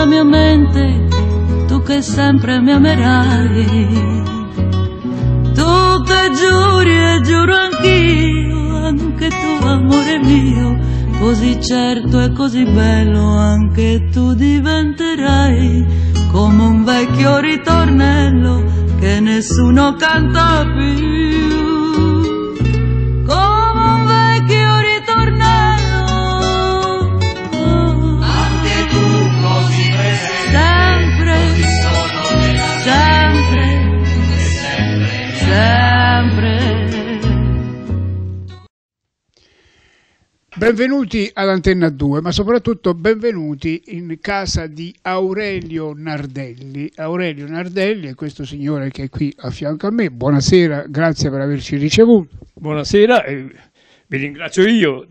nella mia mente, tu che sempre mi amerai. Tu che giuri e giuro anch'io, anche tu amore mio, così certo e così bello anche tu diventerai come un vecchio ritornello che nessuno canta più. Benvenuti all'Antenna 2, ma soprattutto benvenuti in casa di Aurelio Nardelli. Aurelio Nardelli è questo signore che è qui a fianco a me. Buonasera, grazie per averci ricevuto. Buonasera, eh, vi ringrazio io.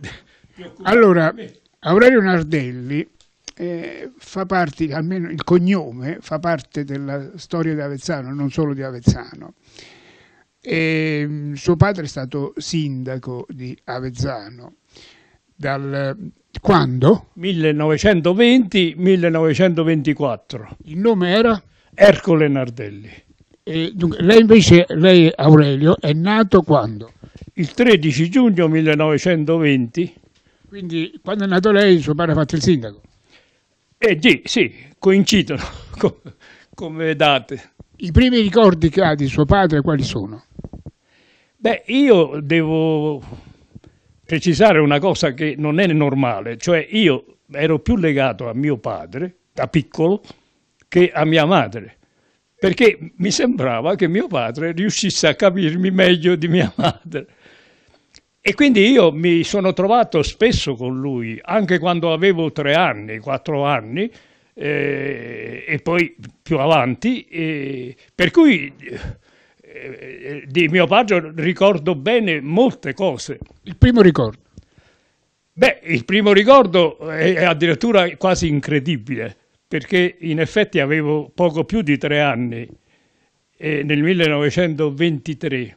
Allora, Aurelio Nardelli eh, fa parte, almeno il cognome, fa parte della storia di Avezzano, non solo di Avezzano. E, ehm, suo padre è stato sindaco di Avezzano dal quando? 1920-1924. Il nome era? Ercole Nardelli. E, dunque, lei invece, lei Aurelio, è nato quando? Il 13 giugno 1920. Quindi quando è nato lei suo padre ha fatto il sindaco? Eh sì, sì coincidono come date. I primi ricordi che ha di suo padre quali sono? Beh, io devo precisare una cosa che non è normale, cioè io ero più legato a mio padre da piccolo che a mia madre, perché mi sembrava che mio padre riuscisse a capirmi meglio di mia madre. E quindi io mi sono trovato spesso con lui, anche quando avevo tre anni, quattro anni, eh, e poi più avanti, eh, per cui eh, eh, eh, di mio padre ricordo bene molte cose. Il primo ricordo? Beh, il primo ricordo è addirittura quasi incredibile, perché in effetti avevo poco più di tre anni, eh, nel 1923.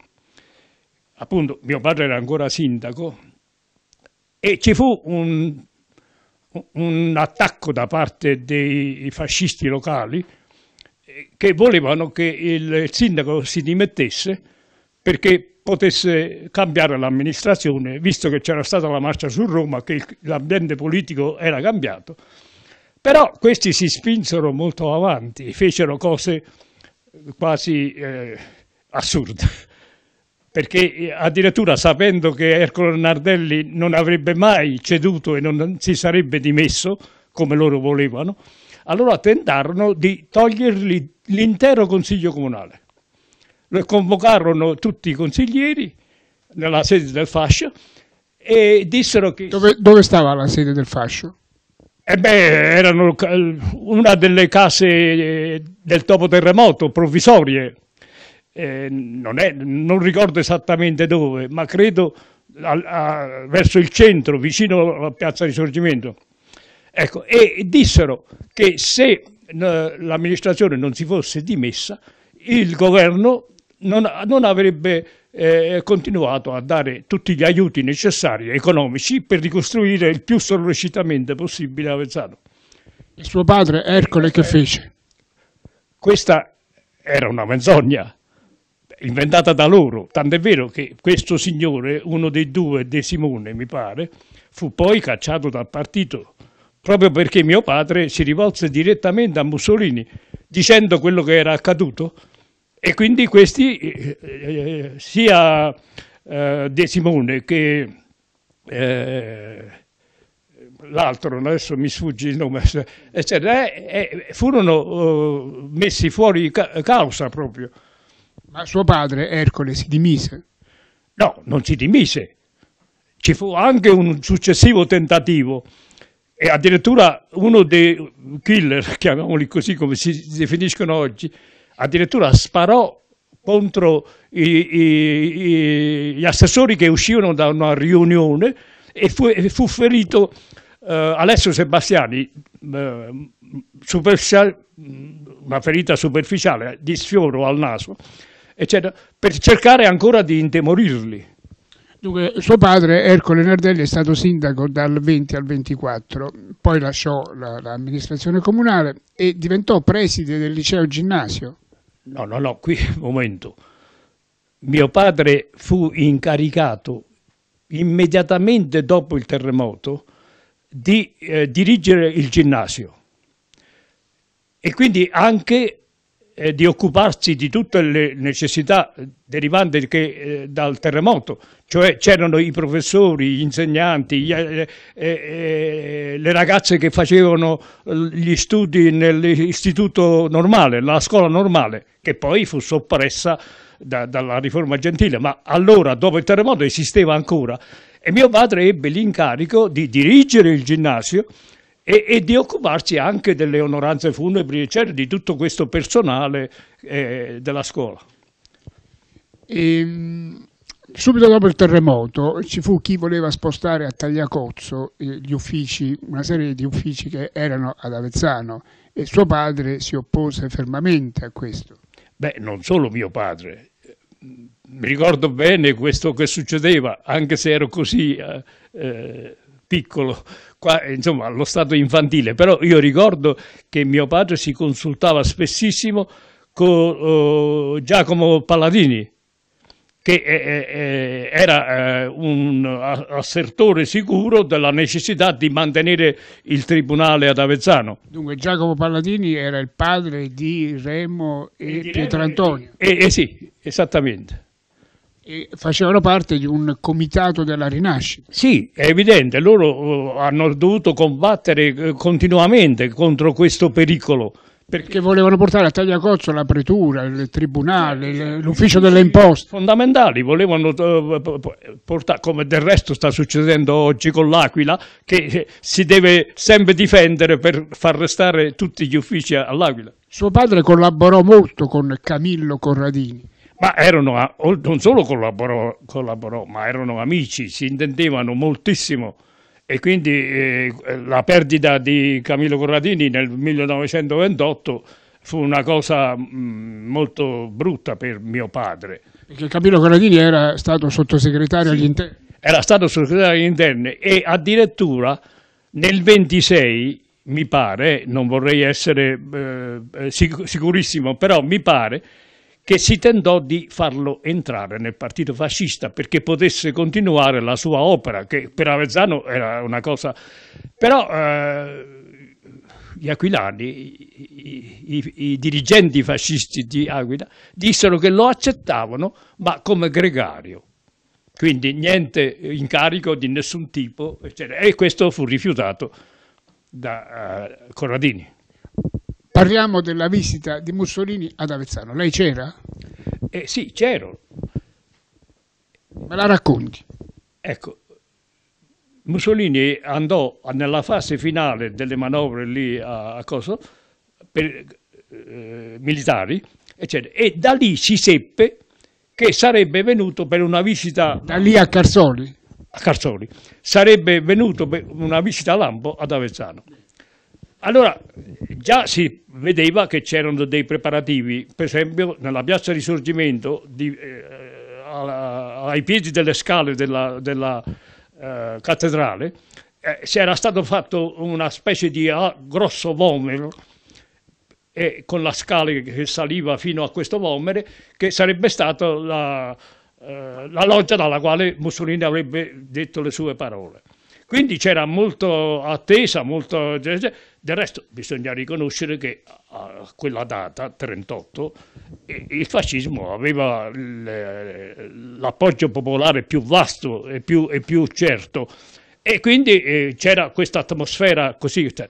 Appunto, mio padre era ancora sindaco e ci fu un, un attacco da parte dei fascisti locali che volevano che il sindaco si dimettesse perché potesse cambiare l'amministrazione, visto che c'era stata la marcia su Roma, che l'ambiente politico era cambiato. Però questi si spinsero molto avanti, fecero cose quasi eh, assurde, perché eh, addirittura sapendo che Ercole Nardelli non avrebbe mai ceduto e non si sarebbe dimesso, come loro volevano, allora tentarono di togliergli l'intero Consiglio Comunale. Lo Convocarono tutti i consiglieri nella sede del fascio e dissero che... Dove, dove stava la sede del fascio? E eh beh, erano una delle case eh, del dopo terremoto, provvisorie. Eh, non, è, non, ricordo esattamente dove, ma credo a, a, verso il centro, vicino alla piazza Risorgimento. Ecco, e dissero che se eh, l'amministrazione non si fosse dimessa, il governo non, non avrebbe eh, continuato a dare tutti gli aiuti necessari economici per ricostruire il più sollecitamente possibile Avezzano. Il suo padre Ercole che eh, fece? Questa era una menzogna inventata da loro, tant'è vero che questo signore, uno dei due, De Simone mi pare, fu poi cacciato dal partito proprio perché mio padre si rivolse direttamente a Mussolini dicendo quello che era accaduto e quindi questi, eh, eh sia eh, De Simone che eh, l'altro, adesso mi sfugge il nome, eccetera, eh, eh, furono messi fuori ca causa proprio. Ma suo padre, Ercole, si dimise? No, non si dimise. Ci fu anche un successivo tentativo e addirittura uno dei killer, chiamiamoli così come si definiscono oggi, addirittura sparò contro i, i, gli assessori che uscivano da una riunione e fu, e fu ferito eh, Alessio Sebastiani, eh, una ferita superficiale di sfioro al naso, eccetera, per cercare ancora di intemorirli. Dunque, suo padre, Ercole Nardelli, è stato sindaco dal 20 al 24, poi lasciò l'amministrazione la, comunale e diventò preside del liceo ginnasio. No, no, no, qui momento. Mio padre fu incaricato immediatamente dopo il terremoto di eh, dirigere il ginnasio e quindi anche eh, di occuparsi di tutte le necessità derivanti che, eh, dal terremoto, cioè c'erano i professori, gli insegnanti, gli, eh, eh, eh le ragazze che facevano eh, gli studi nell'istituto normale, la scuola normale, che poi fu soppressa da, dalla riforma gentile, ma allora dopo il terremoto esisteva ancora e mio padre ebbe l'incarico di dirigere il ginnasio e, e, di occuparci anche delle onoranze funebri, cioè di tutto questo personale eh, della scuola. E, ehm, subito dopo il terremoto ci fu chi voleva spostare a Tagliacozzo eh, uffici, una serie di uffici che erano ad Avezzano e suo padre si oppose fermamente a questo. Beh, non solo mio padre, mi ricordo bene questo che succedeva, anche se ero così eh, eh piccolo, qua, eh, insomma allo stato infantile, però io ricordo che mio padre si consultava spessissimo con eh, oh, Giacomo Palladini, che eh, eh era eh, un assertore sicuro della necessità di mantenere il tribunale ad Avezzano. Dunque Giacomo Palladini era il padre di Remo e, e di Pietro Antonio. Eh, sì, esattamente e facevano parte di un comitato della rinascita. Sì, è evidente, loro eh, hanno dovuto combattere eh, continuamente contro questo pericolo. Perché volevano portare a tagliacozzo la pretura, il tribunale, l'ufficio delle imposte. Fondamentali, volevano eh, portare, come del resto sta succedendo oggi con l'Aquila, che si deve sempre difendere per far restare tutti gli uffici all'Aquila. Suo padre collaborò molto con Camillo Corradini ma erano, non solo collaborò, collaborò, ma erano amici, si intendevano moltissimo e quindi eh, la perdita di Camillo Corradini nel 1928 fu una cosa mh, mm, molto brutta per mio padre. Perché Camillo Corradini era stato sottosegretario sì, agli interni. Era stato sottosegretario agli interni e addirittura nel 26, mi pare, non vorrei essere eh, eh sicurissimo, però mi pare che si tentò di farlo entrare nel partito fascista perché potesse continuare la sua opera, che per Avezzano era una cosa... Però eh, gli aquilani, i, i, i, dirigenti fascisti di Aquila, dissero che lo accettavano ma come gregario, quindi niente incarico di nessun tipo, eccetera. e questo fu rifiutato da eh, Corradini. Parliamo della visita di Mussolini ad Avezzano. Lei c'era? Eh, sì, c'ero. Me la racconti. Ecco, Mussolini andò nella fase finale delle manovre lì a, a Coso, per, eh, militari, eccetera, e da lì si seppe che sarebbe venuto per una visita... Da lì a Carsoli? A Carsoli. Sarebbe venuto per una visita a Lampo ad Avezzano. Allora, già si vedeva che c'erano dei preparativi, per esempio nella piazza Risorgimento, di, eh, alla, ai piedi delle scale della, della eh, cattedrale, eh, si era stato fatto una specie di ah, grosso vomero e eh, con la scala che saliva fino a questo vomere, che sarebbe stata la, eh, la loggia dalla quale Mussolini avrebbe detto le sue parole. Quindi c'era molto attesa, molto... Del resto bisogna riconoscere che a quella data, 38, il fascismo aveva l'appoggio popolare più vasto e più, e più, certo e quindi eh, c'era questa atmosfera così. Cioè,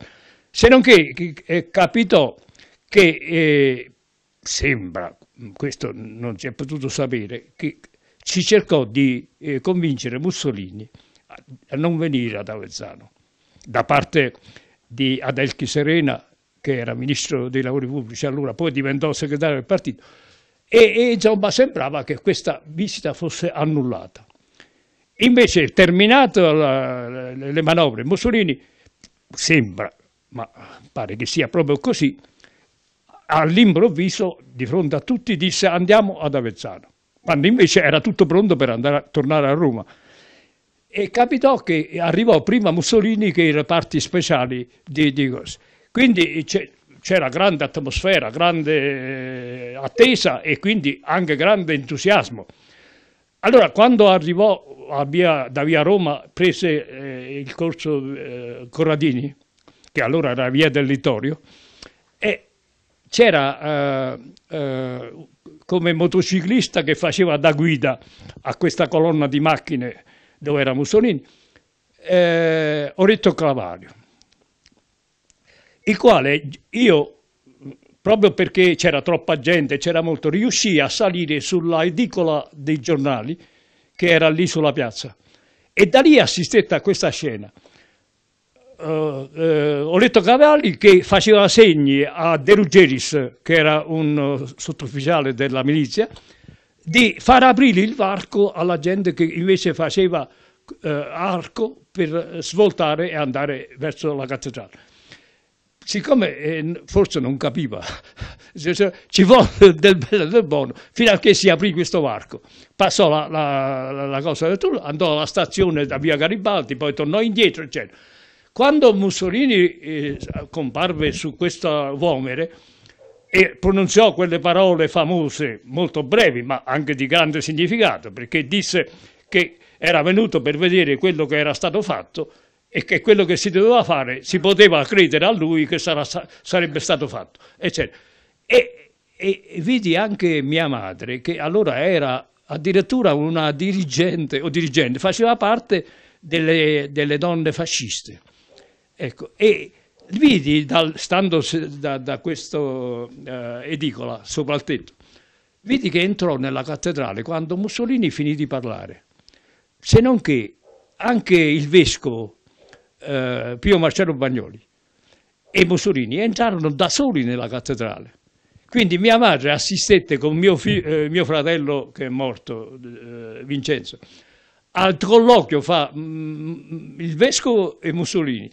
se non che eh, capitò che eh, sembra, questo non si è potuto sapere, che si cercò di convincere Mussolini a non venire ad Avezzano da parte di Adelchi Serena, che era ministro dei lavori pubblici allora, poi diventò segretario del partito, e, e insomma sembrava che questa visita fosse annullata. Invece, terminate le manovre, Mussolini sembra, ma pare che sia proprio così, all'improvviso, di fronte a tutti, disse andiamo ad Avezzano, quando invece era tutto pronto per andare, tornare a Roma. E capitò che arrivò prima Mussolini che i reparti speciali di, Digos. Quindi c'era grande atmosfera, grande eh, attesa e quindi anche grande entusiasmo. Allora, quando arrivò via, da via Roma, prese eh, il corso eh, Corradini, che allora era via del Littorio, e c'era eh, eh, come motociclista che faceva da guida a questa colonna di macchine dove era Mussolini, eh, Oretto Clavario, il quale io, proprio perché c'era troppa gente, c'era molto, riuscii a salire sulla edicola dei giornali che era lì sulla piazza. E da lì assistette a questa scena. Uh, eh, uh, eh, Oletto Cavalli che faceva segni a De Ruggeris, che era un uh, sottufficiale della milizia, di far aprire il varco alla gente che invece faceva eh, arco per svoltare e andare verso la cattedrale. Siccome eh, forse non capiva, ci vuole del bello e del buono, fino a che si aprì questo varco. Passò la, la, la cosa del Trullo, andò alla stazione da via Garibaldi, poi tornò indietro, eccetera. Quando Mussolini eh, comparve su questo Vomere, e pronunziò quelle parole famose, molto brevi, ma anche di grande significato, perché disse che era venuto per vedere quello che era stato fatto e che quello che si doveva fare si poteva credere a lui che sarà, sarebbe stato fatto, eccetera. E, e, e vidi anche mia madre, che allora era addirittura una dirigente o dirigente, faceva parte delle, delle donne fasciste. Ecco, e vidi, dal, stando da, da questa eh, edicola sopra il tetto, vidi che entrò nella cattedrale quando Mussolini finì di parlare, se non che anche il vescovo eh, Pio Marcello Bagnoli e Mussolini entrarono da soli nella cattedrale. Quindi mia madre assistette con mio, eh, mio fratello, che è morto, eh, Vincenzo, al colloquio fra mm, mm, il vescovo e Mussolini.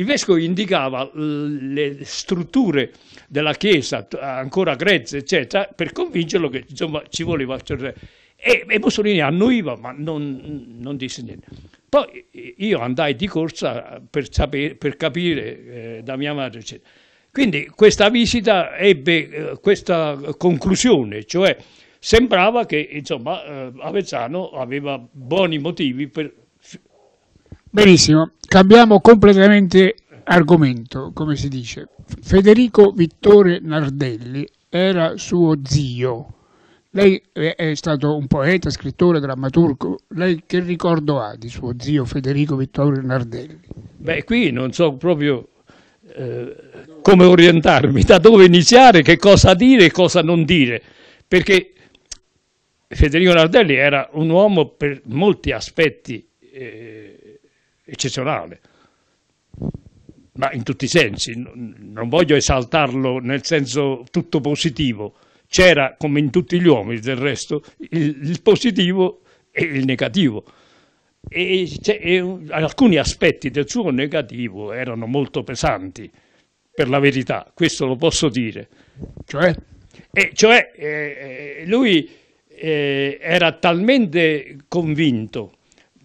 Il vescovo indicava le strutture della chiesa, ancora grezze, eccetera, per convincerlo che insomma, ci voleva. Cioè, e, e, Mussolini annuiva, ma non, non, disse niente. Poi io andai di corsa per, sapere, per capire eh, da mia madre. Eccetera. Quindi questa visita ebbe eh, questa conclusione, cioè sembrava che insomma, eh, Avezzano aveva buoni motivi per... Benissimo, Cambiamo completamente argomento, come si dice. Federico Vittore Nardelli era suo zio. Lei è stato un poeta, scrittore, drammaturgo. Lei che ricordo ha di suo zio Federico Vittorio Nardelli? Beh, qui non so proprio eh, come orientarmi, da dove iniziare, che cosa dire e cosa non dire, perché Federico Nardelli era un uomo per molti aspetti eh, eccezionale, ma in tutti i sensi, non voglio esaltarlo nel senso tutto positivo, c'era come in tutti gli uomini del resto il, il positivo e il negativo. E, e alcuni aspetti del suo negativo erano molto pesanti, per la verità, questo lo posso dire. Cioè? E cioè eh, eh lui eh, era talmente convinto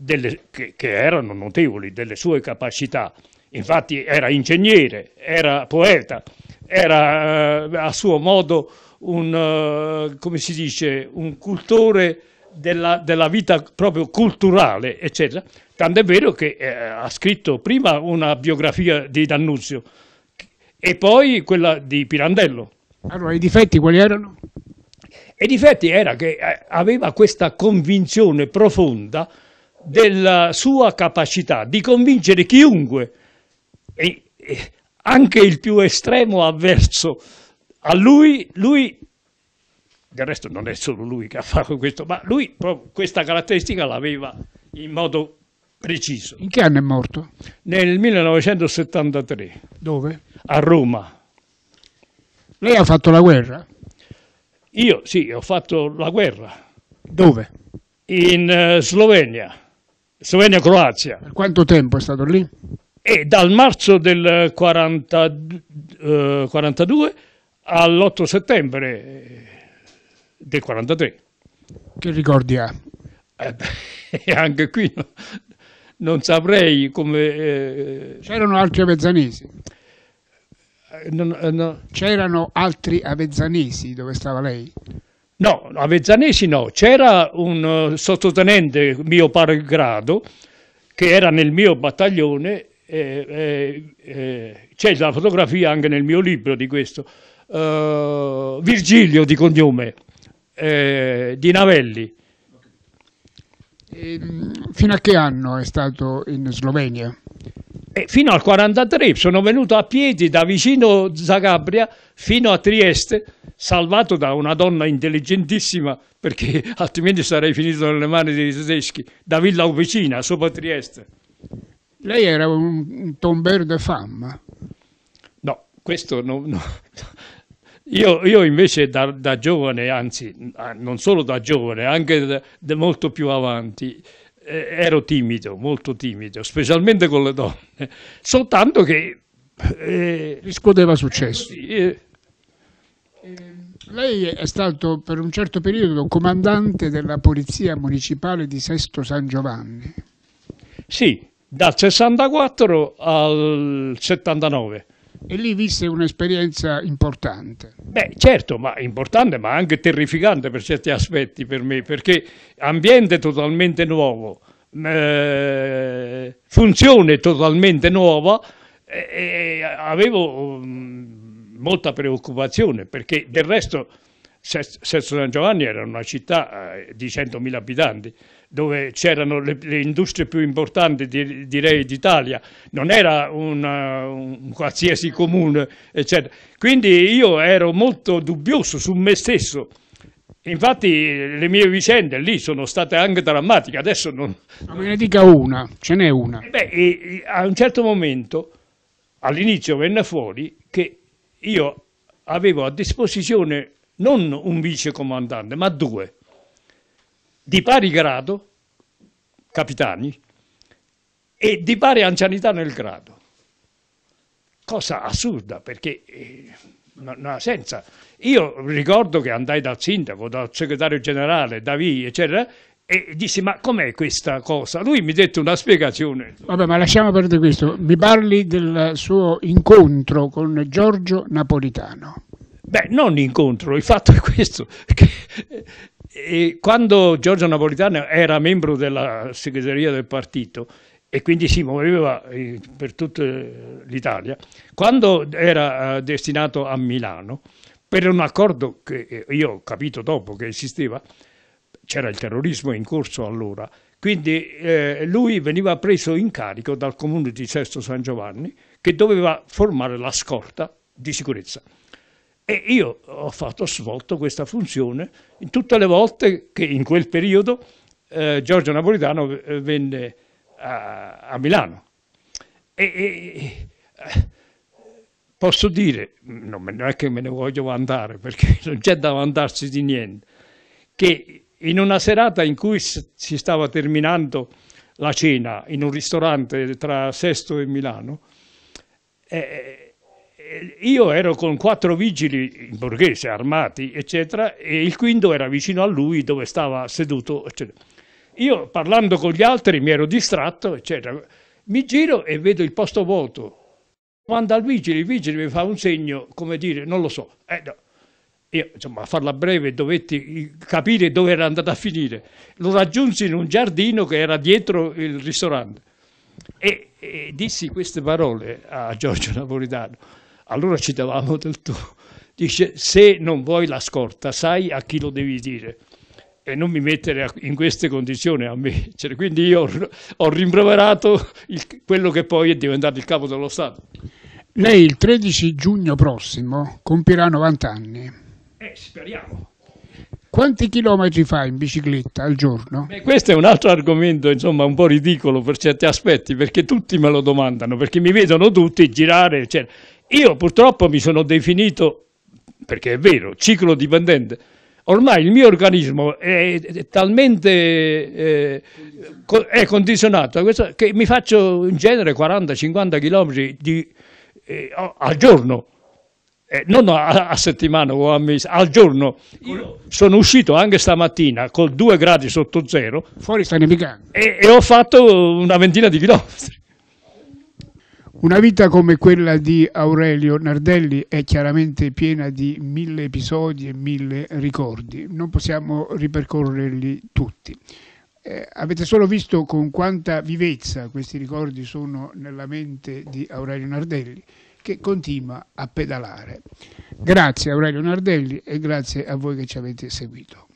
delle, che, che erano notevoli, delle sue capacità. Infatti era ingegnere, era poeta, era eh, a suo modo un, eh, come si dice, un cultore della, della vita proprio culturale, eccetera. Tant'è vero che eh, ha scritto prima una biografia di D'Annunzio e poi quella di Pirandello. Allora, i difetti quali erano? i difetti era che eh, aveva questa convinzione profonda della sua capacità di convincere chiunque, e, e anche il più estremo avverso a lui, lui, del resto non è solo lui che ha fatto questo, ma lui questa caratteristica l'aveva in modo preciso. In che anno è morto? Nel 1973. Dove? A Roma. Lei ha fatto la guerra? Io sì, ho fatto la guerra. Dove? In uh, Slovenia. Slovenia-Croazia. Per quanto tempo è stato lì? E dal marzo del 40, eh, 42 all'8 settembre del 43. Che ricordi ha? Eh, anche qui no, non saprei come... Eh, C'erano altri avezzanesi? Eh, no, eh, no. C'erano altri avezzanesi dove stava lei? No, Avezzanesi no, c'era un eh, sottotenente mio pari grado che era nel mio battaglione, eh, eh, c'è la fotografia anche nel mio libro di questo, eh, Virgilio di cognome, eh, di Navelli. E ehm, fino a che anno è stato in Slovenia? E eh, fino al 1943, sono venuto a piedi da vicino Zagabria fino a Trieste, salvato da una donna intelligentissima, perché altrimenti sarei finito nelle mani dei tedeschi, da Villa Uvicina, sopra Trieste. Lei era un tomber de fama? No, questo no, no. Io, io, invece da, da, giovane, anzi ah, non solo da giovane, anche da, da molto più avanti, eh, ero timido, molto timido, specialmente con le donne, soltanto che... Eh, riscuoteva successo. Eh, lei è stato per un certo periodo comandante della Polizia Municipale di Sesto San Giovanni. Sì, dal 64 al 79. E lì visse un'esperienza importante. Beh, certo, ma importante, ma anche terrificante per certi aspetti per me, perché ambiente totalmente nuovo, eh, funzione totalmente nuova, eh, avevo mm, molta preoccupazione perché del resto Sesto San Giovanni era una città eh, di 100.000 abitanti dove c'erano le, le, industrie più importanti di, direi d'Italia, non era una, un qualsiasi comune eccetera. Quindi io ero molto dubbioso su me stesso. Infatti le mie vicende lì sono state anche drammatiche, adesso non... Ma me ne dica una, ce n'è una. Eh e beh, e, a un certo momento, all'inizio venne fuori che io avevo a disposizione non un vicecomandante, ma due, di pari grado, capitani, e di pari anzianità nel grado. Cosa assurda, perché eh, non ha senso. Io ricordo che andai dal sindaco, dal segretario generale, da Vigli, eccetera, e dissi, ma com'è questa cosa? Lui mi dette una spiegazione. Vabbè, ma lasciamo perdere questo. Mi parli del suo incontro con Giorgio Napolitano. Beh, non incontro, il fatto è questo. Che, eh, eh, quando Giorgio Napolitano era membro della segreteria del partito e quindi si muoveva eh, per tutta l'Italia, quando era destinato a Milano, per un accordo che io ho capito dopo che esisteva, c'era il terrorismo in corso allora, quindi eh, lui veniva preso in carico dal comune di Sesto San Giovanni che doveva formare la scorta di sicurezza. E io ho fatto svolto questa funzione in tutte le volte che in quel periodo eh, Giorgio Napolitano eh, venne a, a Milano. E, e, eh, posso dire, non è che me ne voglio andare perché non c'è da vantarsi di niente, che in una serata in cui si stava terminando la cena in un ristorante tra Sesto e Milano, eh, eh io ero con quattro vigili in borghese, armati, eccetera, e il quinto era vicino a lui dove stava seduto, eccetera. Io parlando con gli altri mi ero distratto, eccetera. Mi giro e vedo il posto vuoto. Quando al vigile, il vigile mi fa un segno, come dire, non lo so. Eh, no io, insomma, a farla breve, dovetti capire dove era andata a finire. Lo raggiunsi in un giardino che era dietro il ristorante e, e dissi queste parole a Giorgio Napolitano. Allora ci davamo del tuo. Dice, se non vuoi la scorta, sai a chi lo devi dire e non mi mettere in queste condizioni a me. Cioè, quindi io ho, ho rimproverato il, quello che poi è diventato il capo dello Stato. Lei il 13 giugno prossimo compirà 90 anni. Eh, speriamo. Quanti chilometri fai in bicicletta al giorno? Beh, questo è un altro argomento, insomma, un po' ridicolo per certi aspetti, perché tutti me lo domandano, perché mi vedono tutti girare, eccetera. Io purtroppo mi sono definito, perché è vero, ciclo dipendente. Ormai il mio organismo è, è talmente eh, è condizionato questo, che mi faccio in genere 40-50 chilometri eh, al giorno eh, non a, a, settimana o a mese, al giorno. Io sono uscito anche stamattina con due gradi sotto zero. Fuori sta nevicando. E, e ho fatto una ventina di chilometri. Una vita come quella di Aurelio Nardelli è chiaramente piena di mille episodi e mille ricordi, non possiamo ripercorrerli tutti. Eh, avete solo visto con quanta vivezza questi ricordi sono nella mente di Aurelio Nardelli che continua a pedalare. Grazie Aurelio Nardelli e grazie a voi che ci avete seguito.